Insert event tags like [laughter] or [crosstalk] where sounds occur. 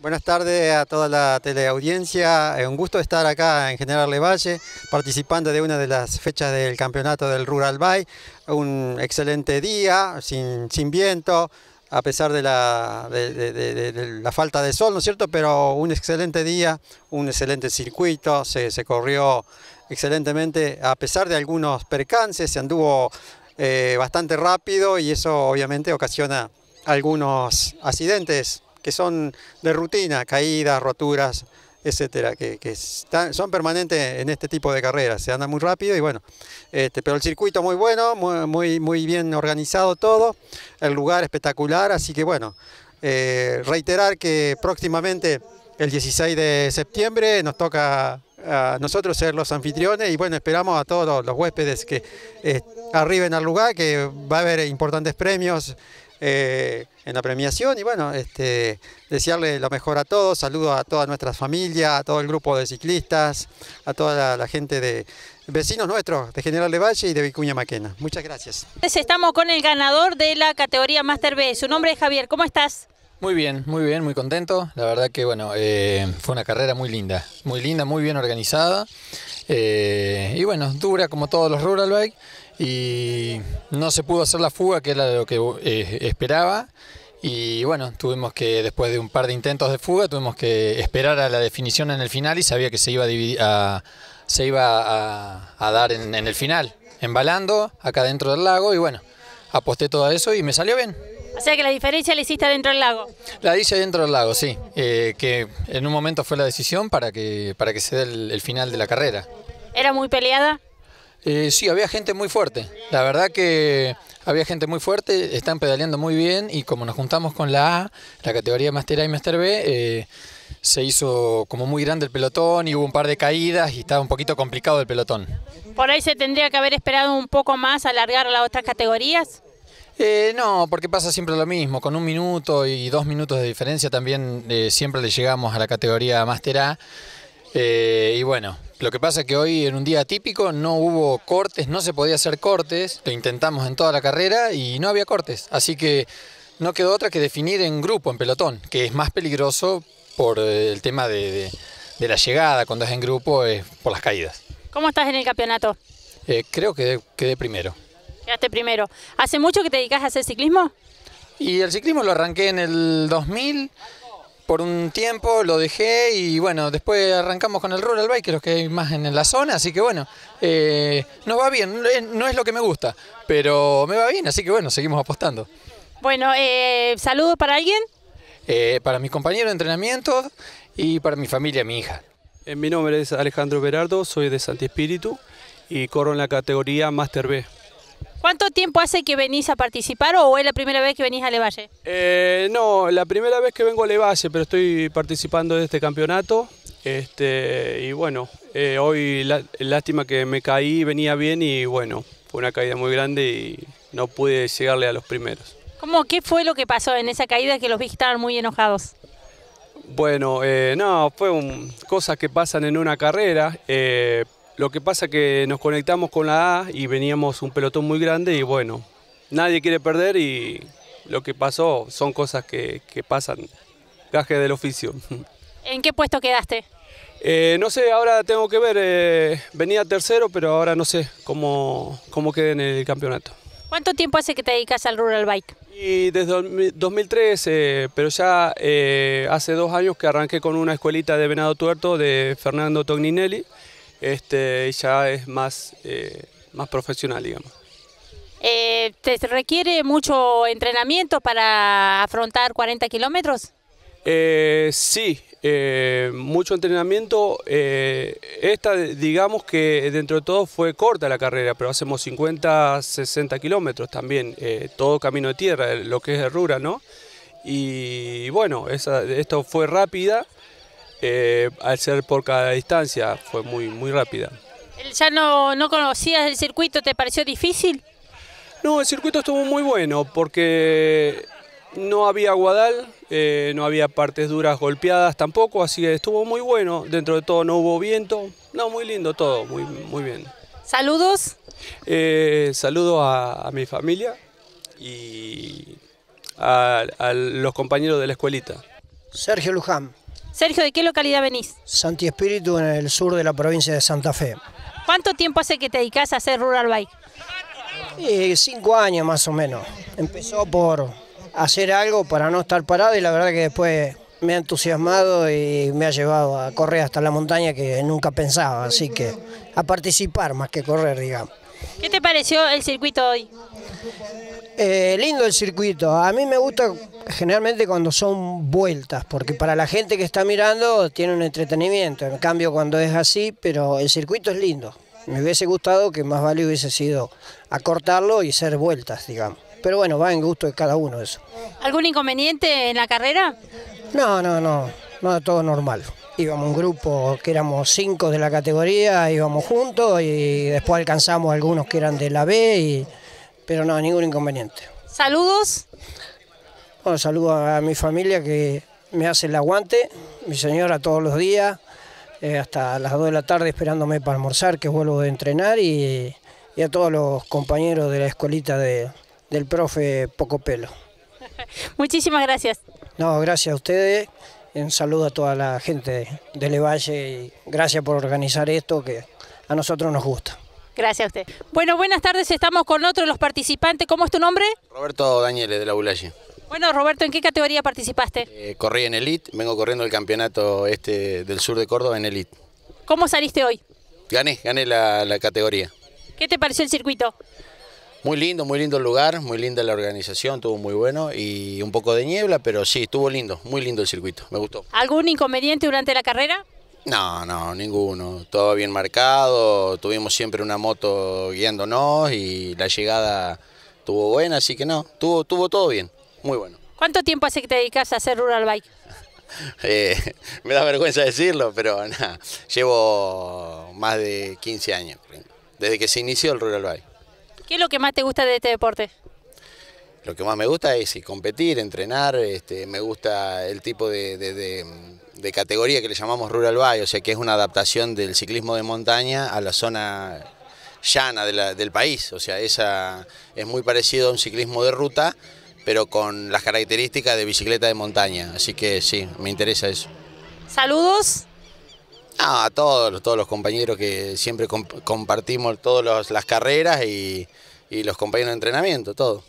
Buenas tardes a toda la teleaudiencia. Eh, un gusto estar acá en General Levalle, participando de una de las fechas del campeonato del Rural Bay. Un excelente día, sin, sin viento, a pesar de la, la, falta de sol, ¿no es cierto? Pero un excelente día, un excelente circuito, se, se corrió excelentemente, a pesar de algunos percances, se anduvo eh, bastante rápido y eso obviamente ocasiona algunos accidentes que son de rutina, caídas, roturas, etcétera, que, son permanentes en este tipo de carreras, se anda muy rápido y bueno, este, pero el circuito muy bueno, muy, muy, bien organizado todo, el lugar espectacular, así que bueno, eh, reiterar que próximamente el 16 de septiembre nos toca a nosotros ser los anfitriones y bueno, esperamos a todos los, huéspedes que eh, arriben al lugar, que va a haber importantes premios eh, en la premiación y bueno, este, desearle lo mejor a todos, saludo a toda nuestra familia, a todo el grupo de ciclistas, a toda la, gente de vecinos nuestros de General de Valle y de Vicuña Maquena. Muchas gracias. Estamos con el ganador de la categoría Master B, su nombre es Javier, ¿cómo estás? Muy bien, muy bien, muy contento. La verdad que bueno, eh, fue una carrera muy linda, muy linda, muy bien organizada. Eh, y bueno, dura como todos los rural bike y no se pudo hacer la fuga, que era lo que eh, esperaba. Y bueno, tuvimos que, después de un par de intentos de fuga, tuvimos que esperar a la definición en el final y sabía que se iba a, se iba a, dar en, el final, embalando acá dentro del lago y bueno, aposté todo eso y me salió bien. O sea que la diferencia la hiciste dentro del lago. La hice dentro del lago, sí, eh, que en un momento fue la decisión para que, para que se dé el final de la carrera. ¿Era muy peleada? Eh, sí, había gente muy fuerte. La verdad que había gente muy fuerte, están pedaleando muy bien y como nos juntamos con la A, la categoría Master A y Master B, eh, se hizo como muy grande el pelotón y hubo un par de caídas y estaba un poquito complicado el pelotón. ¿Por ahí se tendría que haber esperado un poco más alargar las otras categorías? Eh, no, porque pasa siempre lo mismo, con un minuto y dos minutos de diferencia también siempre le llegamos a la categoría Master A. Eh, y bueno, lo que pasa es que hoy en un día típico no hubo cortes, no se podía hacer cortes, lo intentamos en toda la carrera y no había cortes, así que no quedó otra que definir en grupo, en pelotón, que es más peligroso por eh, el tema de, la llegada, cuando es en grupo, es por las caídas. ¿Cómo estás en el campeonato? Eh, creo que quedé primero. Quedaste primero. ¿Hace mucho que te dedicas a hacer ciclismo? Y el ciclismo lo arranqué en el 2000 por un tiempo, lo dejé y bueno, después arrancamos con el rural bike, que lo que hay más en la zona, así que bueno, eh, nos va bien, no es lo que me gusta, pero me va bien, así que bueno, seguimos apostando. Bueno, eh, saludos para alguien. Eh, para mis compañeros de entrenamiento y para mi familia, mi hija. Mi nombre es Alejandro Berardo, soy de Santi Espíritu y corro en la categoría Master B. ¿Cuánto tiempo hace que venís a participar o es la primera vez que venís a Levalle? Eh, no, la primera vez que vengo a Levalle, pero estoy participando de este campeonato. Este, y bueno, eh, hoy lástima que me caí, venía bien y bueno, fue una caída muy grande y no pude llegarle a los primeros. ¿Cómo, qué fue lo que pasó en esa caída que los vi que estaban muy enojados? Bueno, eh, no, fue cosas que pasan en una carrera, eh, lo que pasa es que nos conectamos con la A y veníamos un pelotón muy grande y bueno, nadie quiere perder y lo que pasó son cosas que, pasan, gaje del oficio. ¿En qué puesto quedaste? Eh, no sé, ahora tengo que ver, eh, venía tercero, pero ahora no sé cómo, cómo quede en el campeonato. ¿Cuánto tiempo hace que te dedicas al rural bike? desde 2013, pero ya eh, hace dos años que arranqué con una escuelita de venado tuerto de Fernando Togninelli este, ya es más, eh, más profesional, digamos. Eh, ¿Te requiere mucho entrenamiento para afrontar 40 kilómetros? Eh, sí, mucho entrenamiento. esta, digamos que dentro de todo fue corta la carrera, pero hacemos 50, 60 kilómetros también, todo camino de tierra, lo que es de Rura, ¿no? Y bueno, esto fue rápida eh, al ser por cada distancia fue muy, muy rápida. ¿Ya no, conocías el circuito? ¿Te pareció difícil? No, el circuito estuvo muy bueno porque no había guadal, eh, no había partes duras golpeadas tampoco, así que estuvo muy bueno. Dentro de todo no hubo viento. No, muy lindo todo, muy, muy bien. ¿Saludos? Eh, saludos a, mi familia y a los compañeros de la escuelita. Sergio Luján. Sergio, ¿de qué localidad venís? Santi Espíritu, en el sur de la provincia de Santa Fe. ¿Cuánto tiempo hace que te dedicas a hacer rural bike? Eh, cinco años más o menos. Empezó por hacer algo para no estar parado y la verdad que después me ha entusiasmado y me ha llevado a correr hasta la montaña que nunca pensaba, así que a participar más que correr, digamos. ¿Qué te pareció el circuito hoy? Eh, lindo el circuito, a mí me gusta generalmente cuando son vueltas, porque para la gente que está mirando tiene un entretenimiento, en cambio cuando es así, pero el circuito es lindo. Me hubiese gustado que más vale hubiese sido acortarlo y ser vueltas, digamos. Pero bueno, va en gusto de cada uno eso. ¿Algún inconveniente en la carrera? No, no, no, no, todo normal. Íbamos un grupo que éramos cinco de la categoría, íbamos juntos y después alcanzamos algunos que eran de la B, pero no, ningún inconveniente. Saludos. Bueno, saludo a mi familia que me hace el aguante, mi señora todos los días, eh, hasta las 2 de la tarde esperándome para almorzar, que vuelvo de entrenar, y, a todos los compañeros de la escuelita del profe Poco Pelo. [laughs] Muchísimas gracias. No, gracias a ustedes. Un saludo a toda la gente de Levalle y gracias por organizar esto que a nosotros nos gusta. Gracias a usted. Bueno, buenas tardes, estamos con otro de los participantes. ¿Cómo es tu nombre? Roberto Daniel de la Bulalle. Bueno, Roberto, ¿en qué categoría participaste? Eh, corrí en Elite, vengo corriendo el campeonato este del sur de Córdoba en Elite. ¿Cómo saliste hoy? Gané, gané la, categoría. ¿Qué te pareció el circuito? Muy lindo, muy lindo el lugar, muy linda la organización, estuvo muy bueno y un poco de niebla, pero sí, estuvo lindo, muy lindo el circuito, me gustó. ¿Algún inconveniente durante la carrera? No, no, ninguno, todo bien marcado, tuvimos siempre una moto guiándonos y la llegada estuvo buena, así que no, tuvo, tuvo todo bien muy bueno. ¿Cuánto tiempo hace que te dedicas a hacer rural bike? [laughs] Eh, me da vergüenza decirlo, pero [laughs] nada, llevo más de 15 años, desde que se inició el rural bike. ¿Qué es lo que más te gusta de este deporte? Lo que más me gusta es competir, entrenar, este, me gusta el tipo de, categoría que le llamamos rural bike, o sea que es una adaptación del ciclismo de montaña a la zona llana del país, o sea, esa es muy parecido a un ciclismo de ruta, pero con las características de bicicleta de montaña. Así que sí, me interesa eso. Saludos. a todos, todos los compañeros que siempre compartimos todas las carreras y, y los compañeros de entrenamiento, todo.